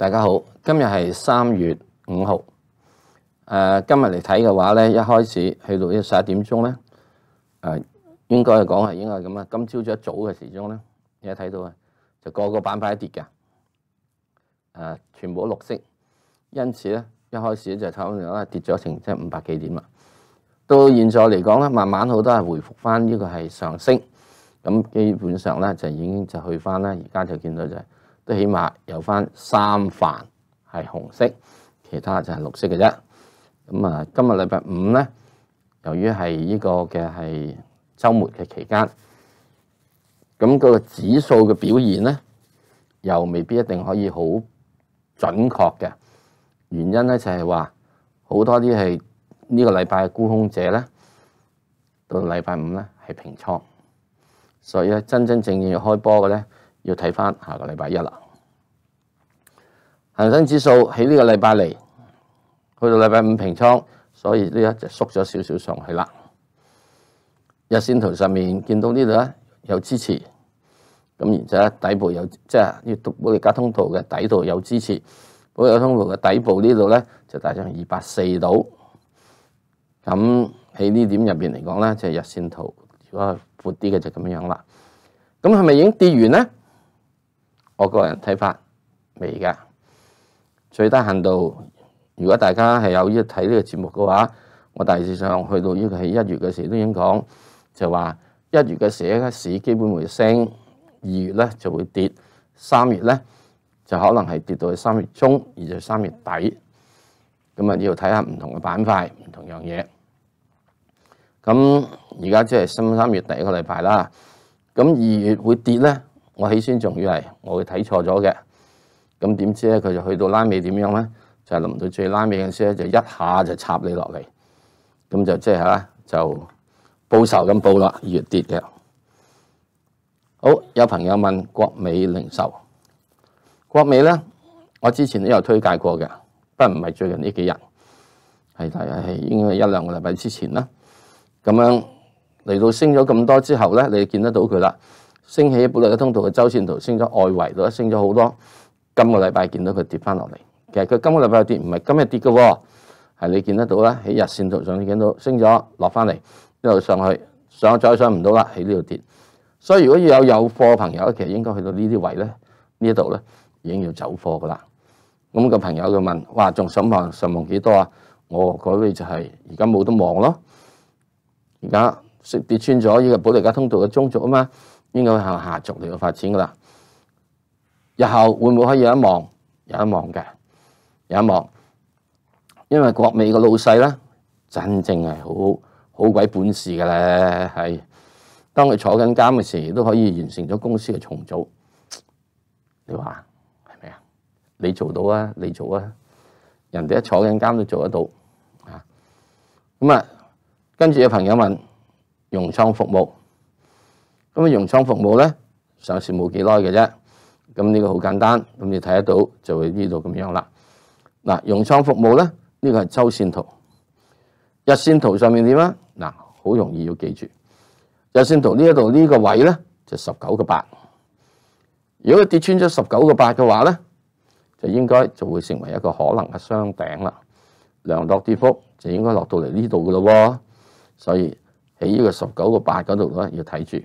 大家好，今日系三月五号。诶，今日嚟睇嘅话咧，一开始去到一十一点钟咧，诶，应该系讲系应该系咁啊。今朝早一早嘅时钟咧，你睇到啊，就个个板块跌嘅，诶，全部都绿色。因此咧，一开始就炒完啦，跌咗成即系五百几点啦。到现在嚟讲咧，慢慢好多系回复翻呢个系上升，咁基本上咧就已经就去翻咧，而家就见到就系。都起碼有翻三份係紅色，其他就係綠色嘅啫。咁啊，今日禮拜五咧，由於係呢個嘅係週末嘅期間，咁個指數嘅表現咧，又未必一定可以好準確嘅。原因咧就係話好多啲係呢個禮拜嘅沽空者咧，到禮拜五咧係平倉，所以真真正正要開波嘅咧。要睇翻下個禮拜一啦，恒生指數喺呢個禮拜嚟，去到禮拜五平倉，所以呢一就縮咗少少上去啦。日線圖上面見到呢度咧有支持，咁然之後咧底部有即係要保利加通道嘅底度有支持，保利加通道嘅底部呢度咧就大上二百四度。咁喺呢點入邊嚟講咧，就係日線圖如果闊啲嘅就咁樣啦。咁係咪已經跌完咧？我个人睇法未噶，最低限度，如果大家系有依睇呢个节目嘅话，我大致上去到呢个系一月嘅时都已经讲，就话一月嘅时，呢市基本回升，二月咧就会跌，三月咧就可能系跌到去三月中，而就三月底，咁啊要睇下唔同嘅板块，唔同样嘢。咁而家即系新三月第一个礼拜啦，咁二月会跌咧？我起先仲以為我會睇錯咗嘅。咁點知咧，佢就去到拉尾點樣咧？就臨到最拉尾嘅時咧，就一下就插你落嚟。咁就即係嚇，就報仇咁報啦，越跌嘅。好，有朋友問國美零售，國美咧，我之前都有推介過嘅，不唔係最近呢幾日，係係係應該一兩個禮拜之前啦。咁樣嚟到升咗咁多之後咧，你見得到佢啦。升起保利加通道嘅周线图升咗外围度，升咗好多。今个礼拜见到佢跌翻落嚟，其实佢今个礼拜跌唔系今日跌嘅，系你见得到啦。喺日线图上见到升咗，落翻嚟，一路上去上再上唔到啦，喺呢度跌。所以如果要有有货嘅朋友，其實应该去到呢啲位咧，呢一度咧已经要走货噶啦。咁个朋友就问：，哇，仲上望上望几多啊？我嗰位就系而家冇得望咯。而家跌跌穿咗呢个保利加通道嘅中轴啊嘛。应该会向下逐嚟发展噶啦，日后会唔会可以有一望？有一望嘅，有一望。因为国美嘅老细咧，真正系好好鬼本事嘅咧，系当佢坐紧监嘅时，都可以完成咗公司嘅重组。你话系咪啊？你做到啊？你做啊？人哋一坐紧监都做得到啊！咁啊，跟住有朋友问：融创服务。咁啊，融創服務咧上市冇幾耐嘅啫，咁呢個好簡單，咁你睇得到就會呢度咁樣啦。嗱，融創服務咧呢個係周線圖，日線圖上面點啊？嗱，好容易要記住，日線圖呢一度呢個位咧就十九個八，如果跌穿咗十九個八嘅話咧，就應該就會成為一個可能嘅雙頂啦。量落跌幅就應該落到嚟呢度嘅咯，所以喺呢個十九個八嗰度咧要睇住。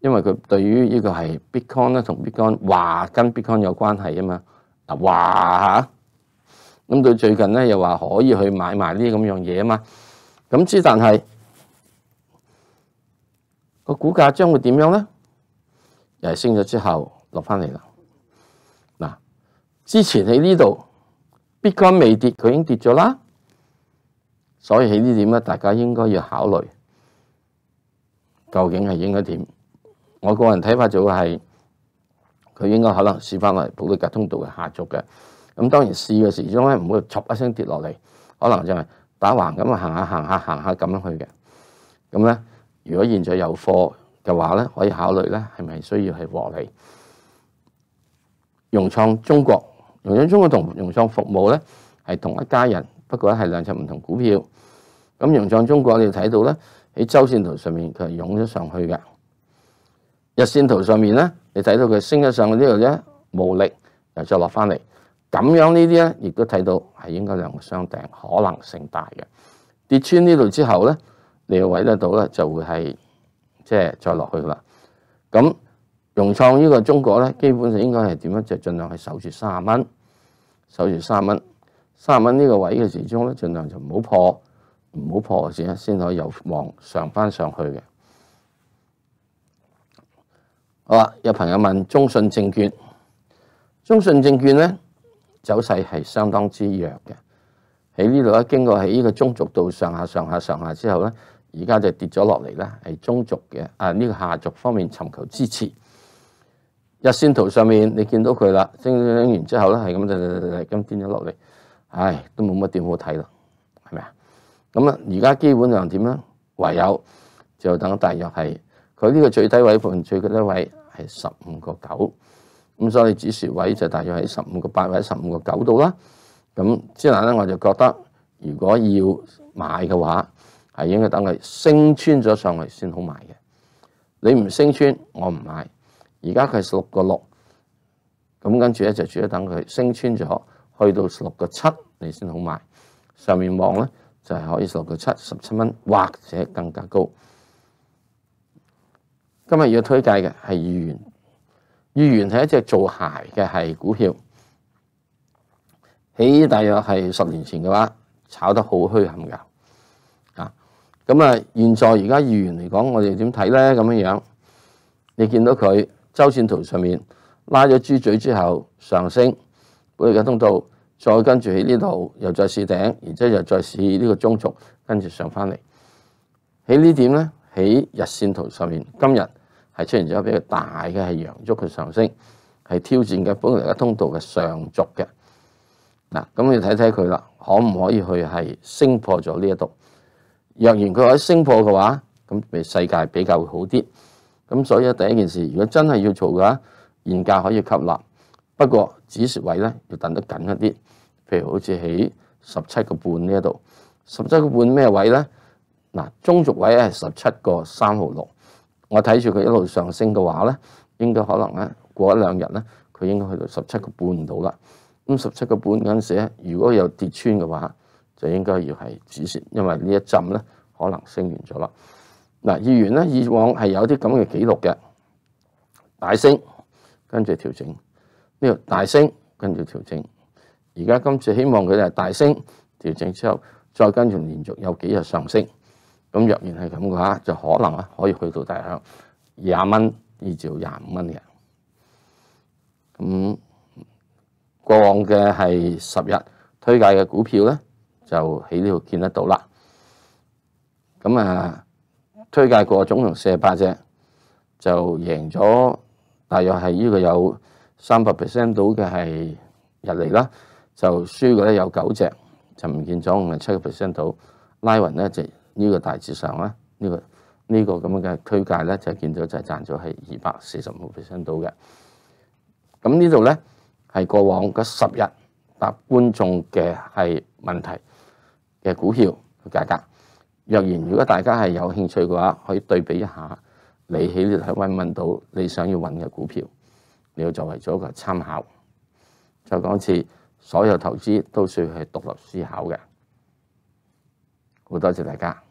因為佢对于呢個係 Bitcoin 咧，同 Bitcoin 話跟 Bitcoin 有關係啊嘛，嗱話咁到最近咧又話可以去買埋呢咁樣嘢啊嘛，咁之但係個股價將會點樣咧？又係升咗之後落翻嚟啦，嗱，之前喺呢度 Bitcoin 未跌，佢已經跌咗啦，所以喺呢點咧，大家應該要考慮究竟係應該點。我个人睇法就系，佢应该可能试翻落嚟，保利格通道嘅下挫嘅。咁当然试嘅时鐘咧，唔会嘈一声跌落嚟，可能就系打横咁啊，行下行下行下咁样去嘅。咁咧，如果现在有货嘅话咧，可以考虑咧，系咪需要系和利？融创中国、融创中国同融创服务咧，系同一家人，不过系两只唔同股票。咁融创中国你睇到咧，喺周线图上面佢系涌咗上去嘅。日线图上面咧，你睇到佢升咗上去呢度咧无力，又再落翻嚟，咁样呢啲咧，亦都睇到系应该两个双顶可能性大嘅。跌穿呢度之后咧，你位得到咧就会系即系再落去啦。咁融创呢个中国咧，基本上应该系点样就尽量去守住三十蚊，守住三十蚊，三十蚊呢个位嘅时钟咧，尽量就唔好破，唔好破线先可以有望上翻上去嘅。好啦，有朋友问中信证券，中信证券咧走势系相当之弱嘅，喺呢度咧经过喺呢个中轴度上下上下上下之后咧，而家就跌咗落嚟啦，系中轴嘅，啊呢个下轴方面寻求支持。日线图上面你见到佢啦，升完之后咧系咁就嚟咁跌咗落嚟，唉，都冇乜点好睇啦，系咪啊？咁啊，而家基本上点咧？唯有就等大约系。佢呢個最低位盤最低位係十五個九，咁所以指示位就大約喺十五個八或者十五個九度啦。咁之嗱咧，我就覺得如果要買嘅話，係應該等佢升穿咗上嚟先好買嘅。你唔升穿，我唔買。而家佢係十六個六，咁跟住咧就主要等佢升穿咗，去到十六個七，你先好買。上面望咧就係可以十六個七、十七蚊，或者更加高。今日要推介嘅係豫园，豫园係一隻做鞋嘅係股票，起大約係十年前嘅話，炒得好虛冚噶，啊！咁啊，現在而家豫园嚟講，我哋點睇呢？咁樣样，你見到佢周線圖上面拉咗豬嘴之後上升，背嘅通道，再跟住喺呢度又再試頂，然之后又再試呢個中轴，跟住上返嚟，喺呢點呢。喺日线图上面，今日系出现咗比较大嘅系阳烛嘅上升，系挑战嘅本日嘅通道嘅上軸嘅。嗱，咁你睇睇佢啦，可唔可以去系升破咗呢一度？若然佢可以升破嘅话，咁咪世界比较好啲。咁所以第一件事，如果真系要做嘅，现价可以吸纳，不过止蚀位咧要等得紧一啲。譬如好似喺十七个半呢一度，十七个半咩位咧？嗱，中轴位咧係十七個三毫六，我睇住佢一路上升嘅話咧，應該可能咧過一兩日咧，佢應該去到十七個半到啦。咁十七個半嗰陣時咧，如果有跌穿嘅話，就應該要係止蚀，因為呢一浸咧可能升完咗啦。嗱，二元咧以往係有啲咁嘅記錄嘅，大升跟住調整，呢度大升跟住調整，而家今次希望佢系大升調整之後，再跟住連續有幾日上升。咁若然係咁嘅話，就可能可以去到大概廿蚊，依到廿五蚊嘅。咁過往嘅係十日推介嘅股票咧，就喺呢度見得到啦。咁啊推介個總共四十八隻，就贏咗，大約係呢個有三百 percent 到嘅係入嚟啦。就輸嘅咧有九隻，就唔見咗五十七 percent 到拉雲咧就。呢個大致上咧，呢個呢個咁嘅推介咧，就見到就賺咗係二百四十五 percent 到嘅。咁呢度咧係過往嗰十日答觀眾嘅係問題嘅股票嘅價格。若然如果大家係有興趣嘅話，可以對比一下你喺呢度揾唔揾到你想要揾嘅股票，你要作為咗一個參考。再講一次，所有投資都需要係獨立思考嘅。好多謝大家。